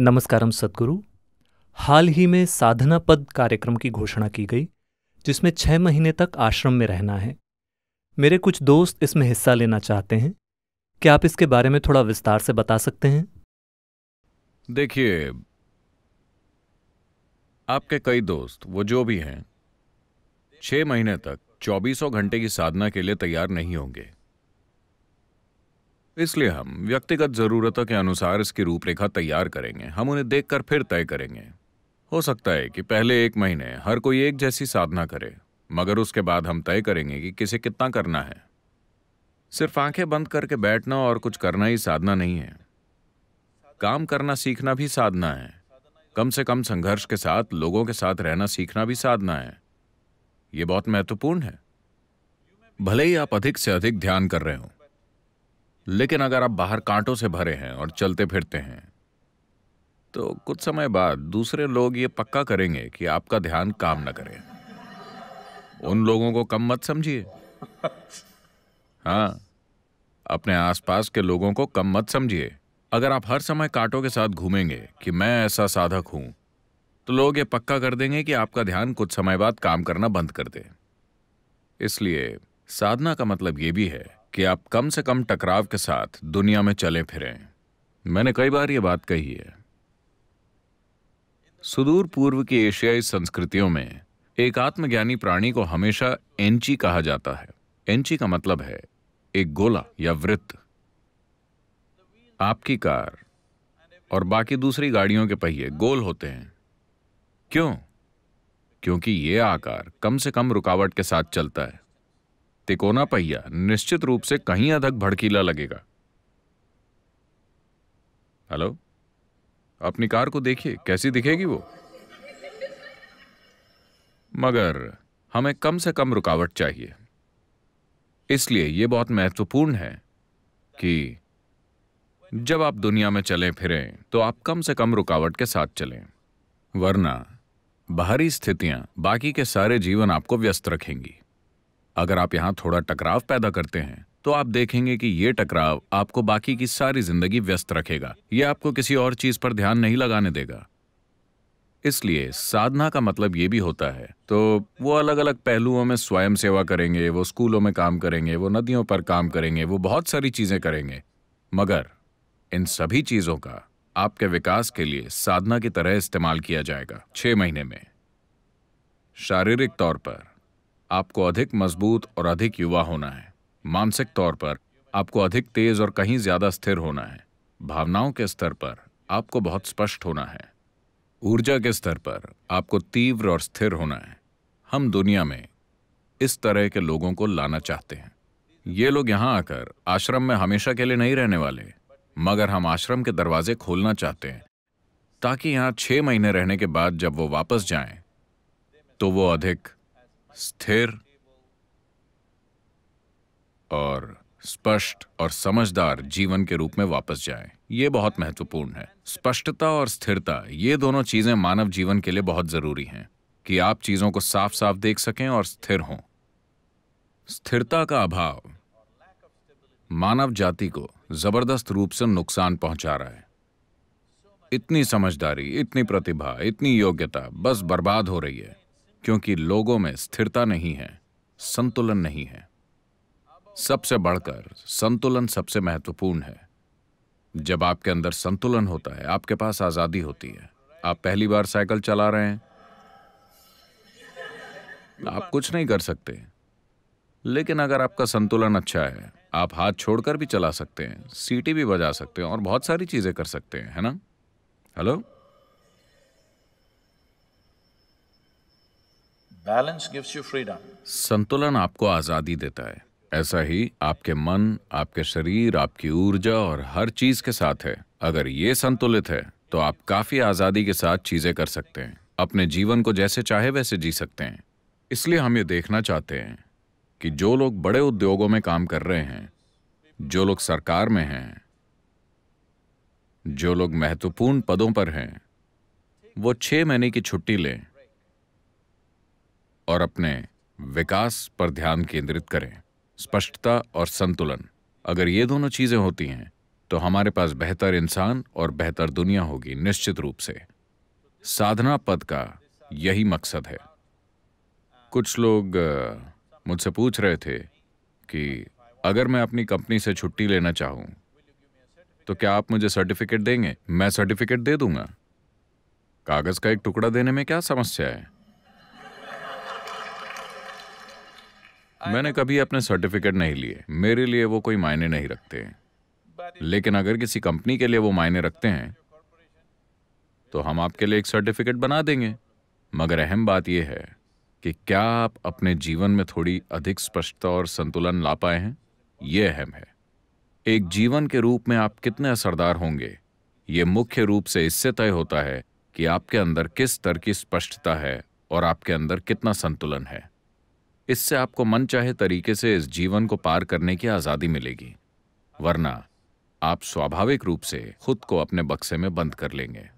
नमस्कारम सदगुरु हाल ही में साधना पद कार्यक्रम की घोषणा की गई जिसमें छह महीने तक आश्रम में रहना है मेरे कुछ दोस्त इसमें हिस्सा लेना चाहते हैं क्या आप इसके बारे में थोड़ा विस्तार से बता सकते हैं देखिए आपके कई दोस्त वो जो भी हैं छह महीने तक चौबीसों घंटे की साधना के लिए तैयार नहीं होंगे इसलिए हम व्यक्तिगत जरूरतों के अनुसार इसकी रूपरेखा तैयार करेंगे हम उन्हें देखकर फिर तय करेंगे हो सकता है कि पहले एक महीने हर कोई एक जैसी साधना करे मगर उसके बाद हम तय करेंगे कि किसे कितना करना है सिर्फ आंखें बंद करके बैठना और कुछ करना ही साधना नहीं है काम करना सीखना भी साधना है कम से कम संघर्ष के साथ लोगों के साथ रहना सीखना भी साधना है यह बहुत महत्वपूर्ण है भले ही आप अधिक से अधिक ध्यान कर रहे हो लेकिन अगर आप बाहर कांटों से भरे हैं और चलते फिरते हैं तो कुछ समय बाद दूसरे लोग ये पक्का करेंगे कि आपका ध्यान काम ना करे उन लोगों को कम मत समझिए हाँ अपने आसपास के लोगों को कम मत समझिए अगर आप हर समय कांटों के साथ घूमेंगे कि मैं ऐसा साधक हूं तो लोग ये पक्का कर देंगे कि आपका ध्यान कुछ समय बाद काम करना बंद कर दे इसलिए साधना का मतलब ये भी है कि आप कम से कम टकराव के साथ दुनिया में चले फिरें मैंने कई बार ये बात कही है सुदूर पूर्व की एशियाई संस्कृतियों में एक आत्मज्ञानी प्राणी को हमेशा एंची कहा जाता है एंची का मतलब है एक गोला या वृत्त आपकी कार और बाकी दूसरी गाड़ियों के पहिए गोल होते हैं क्यों क्योंकि यह आकार कम से कम रुकावट के साथ चलता है तिकोना पहिया निश्चित रूप से कहीं अधक भड़कीला लगेगा हेलो अपनी कार को देखिए कैसी दिखेगी वो मगर हमें कम से कम रुकावट चाहिए इसलिए ये बहुत महत्वपूर्ण है कि जब आप दुनिया में चलें फिरें तो आप कम से कम रुकावट के साथ चलें वरना बाहरी स्थितियां बाकी के सारे जीवन आपको व्यस्त रखेंगी अगर आप यहाँ थोड़ा टकराव पैदा करते हैं तो आप देखेंगे कि ये टकराव आपको बाकी की सारी जिंदगी व्यस्त रखेगा ये आपको किसी और चीज पर ध्यान नहीं लगाने देगा इसलिए साधना का मतलब ये भी होता है तो वो अलग अलग पहलुओं में स्वयं सेवा करेंगे वो स्कूलों में काम करेंगे वो नदियों पर काम करेंगे वो बहुत सारी चीजें करेंगे मगर इन सभी चीजों का आपके विकास के लिए साधना की तरह इस्तेमाल किया जाएगा छह महीने में शारीरिक तौर पर आपको अधिक मजबूत और अधिक युवा होना है मानसिक तौर पर आपको अधिक तेज और कहीं ज्यादा स्थिर होना है भावनाओं के स्तर पर आपको बहुत स्पष्ट होना है ऊर्जा के स्तर पर आपको तीव्र और स्थिर होना है हम दुनिया में इस तरह के लोगों को लाना चाहते हैं ये लोग यहां आकर आश्रम में हमेशा के लिए नहीं रहने वाले मगर हम आश्रम के दरवाजे खोलना चाहते हैं ताकि यहां छह महीने रहने के बाद जब वो वापस जाएं, तो वो अधिक स्थिर और स्पष्ट और समझदार जीवन के रूप में वापस जाएं। ये बहुत महत्वपूर्ण है स्पष्टता और स्थिरता ये दोनों चीजें मानव जीवन के लिए बहुत जरूरी हैं कि आप चीजों को साफ साफ देख सकें और स्थिर हों स्थिरता का अभाव मानव जाति को जबरदस्त रूप से नुकसान पहुंचा रहा है इतनी समझदारी इतनी प्रतिभा इतनी योग्यता बस बर्बाद हो रही है क्योंकि लोगों में स्थिरता नहीं है संतुलन नहीं है सबसे बढ़कर संतुलन सबसे महत्वपूर्ण है जब आपके अंदर संतुलन होता है आपके पास आजादी होती है आप पहली बार साइकिल चला रहे हैं आप कुछ नहीं कर सकते लेकिन अगर आपका संतुलन अच्छा है आप हाथ छोड़कर भी चला सकते हैं सीटी भी बजा सकते हैं और बहुत सारी चीजें कर सकते हैं है ना हेलो संतुलन आपको आजादी देता है ऐसा ही आपके मन आपके शरीर आपकी ऊर्जा और हर चीज के साथ है अगर ये संतुलित है तो आप काफी आजादी के साथ चीजें कर सकते हैं अपने जीवन को जैसे चाहे वैसे जी सकते हैं इसलिए हम ये देखना चाहते हैं कि जो लोग बड़े उद्योगों में काम कर रहे हैं जो लोग सरकार में हैं जो लोग महत्वपूर्ण पदों पर हैं वो छह महीने की छुट्टी लें और अपने विकास पर ध्यान केंद्रित करें स्पष्टता और संतुलन अगर ये दोनों चीज़ें होती हैं तो हमारे पास बेहतर इंसान और बेहतर दुनिया होगी निश्चित रूप से साधना पद का यही मकसद है कुछ लोग मुझसे पूछ रहे थे कि अगर मैं अपनी कंपनी से छुट्टी लेना चाहूं तो क्या आप मुझे सर्टिफिकेट देंगे मैं सर्टिफिकेट दे दूंगा कागज़ का एक टुकड़ा देने में क्या समस्या है मैंने कभी अपने सर्टिफिकेट नहीं लिए मेरे लिए वो कोई मायने नहीं रखते लेकिन अगर किसी कंपनी के लिए वो मायने रखते हैं तो हम आपके लिए एक सर्टिफिकेट बना देंगे मगर अहम बात यह है कि क्या आप अपने जीवन में थोड़ी अधिक स्पष्टता और संतुलन ला पाए हैं ये अहम है एक जीवन के रूप में आप कितने असरदार होंगे ये मुख्य रूप से इससे तय होता है कि आपके अंदर किस स्तर की स्पष्टता है और आपके अंदर कितना संतुलन है इससे आपको मन चाहे तरीके से इस जीवन को पार करने की आज़ादी मिलेगी वरना आप स्वाभाविक रूप से खुद को अपने बक्से में बंद कर लेंगे